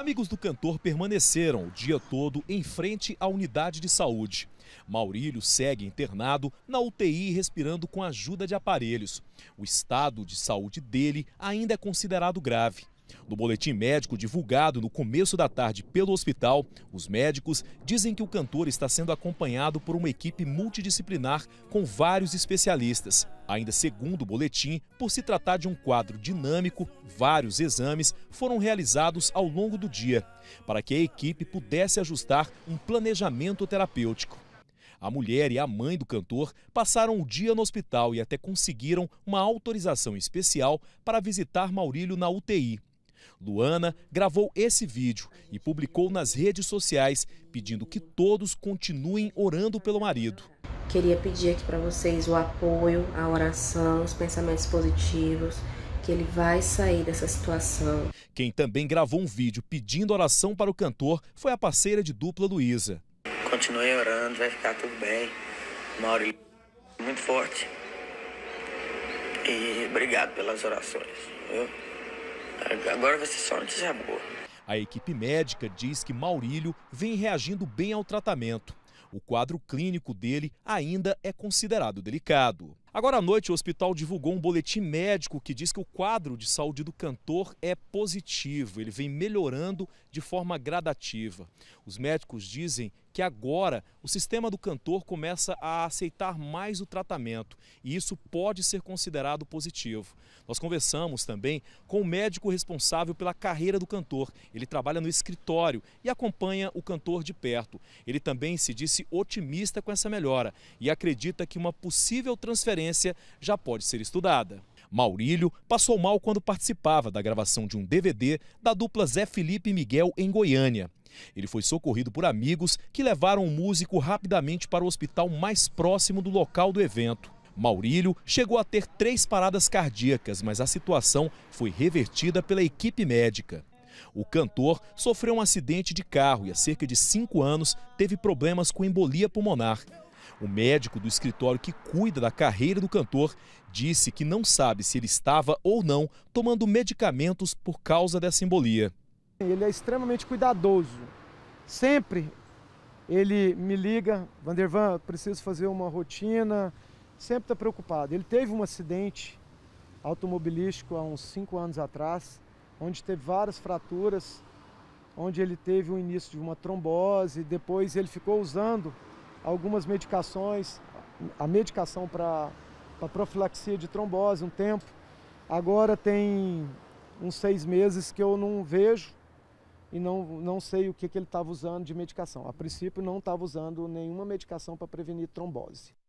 Amigos do cantor permaneceram o dia todo em frente à unidade de saúde. Maurílio segue internado na UTI respirando com a ajuda de aparelhos. O estado de saúde dele ainda é considerado grave. No boletim médico divulgado no começo da tarde pelo hospital, os médicos dizem que o cantor está sendo acompanhado por uma equipe multidisciplinar com vários especialistas. Ainda segundo o boletim, por se tratar de um quadro dinâmico, vários exames foram realizados ao longo do dia, para que a equipe pudesse ajustar um planejamento terapêutico. A mulher e a mãe do cantor passaram o dia no hospital e até conseguiram uma autorização especial para visitar Maurílio na UTI. Luana gravou esse vídeo e publicou nas redes sociais pedindo que todos continuem orando pelo marido. Queria pedir aqui para vocês o apoio, a oração, os pensamentos positivos, que ele vai sair dessa situação. Quem também gravou um vídeo pedindo oração para o cantor foi a parceira de dupla Luísa. Continue orando, vai ficar tudo bem. Mauri, muito forte. E obrigado pelas orações. Viu? Agora vai ser só notícia boa. A equipe médica diz que Maurílio vem reagindo bem ao tratamento. O quadro clínico dele ainda é considerado delicado. Agora à noite, o hospital divulgou um boletim médico que diz que o quadro de saúde do cantor é positivo. Ele vem melhorando de forma gradativa. Os médicos dizem que agora o sistema do cantor começa a aceitar mais o tratamento e isso pode ser considerado positivo. Nós conversamos também com o médico responsável pela carreira do cantor. Ele trabalha no escritório e acompanha o cantor de perto. Ele também se disse otimista com essa melhora e acredita que uma possível transferência já pode ser estudada. Maurílio passou mal quando participava da gravação de um DVD da dupla Zé Felipe e Miguel em Goiânia. Ele foi socorrido por amigos que levaram o músico rapidamente para o hospital mais próximo do local do evento. Maurílio chegou a ter três paradas cardíacas, mas a situação foi revertida pela equipe médica. O cantor sofreu um acidente de carro e há cerca de cinco anos teve problemas com embolia pulmonar. O médico do escritório que cuida da carreira do cantor disse que não sabe se ele estava ou não tomando medicamentos por causa dessa embolia. Ele é extremamente cuidadoso. Sempre ele me liga, Vandervan, preciso fazer uma rotina. Sempre está preocupado. Ele teve um acidente automobilístico há uns cinco anos atrás, onde teve várias fraturas, onde ele teve o início de uma trombose, depois ele ficou usando algumas medicações, a medicação para profilaxia de trombose, um tempo. Agora tem uns seis meses que eu não vejo e não, não sei o que, que ele estava usando de medicação. A princípio, não estava usando nenhuma medicação para prevenir trombose.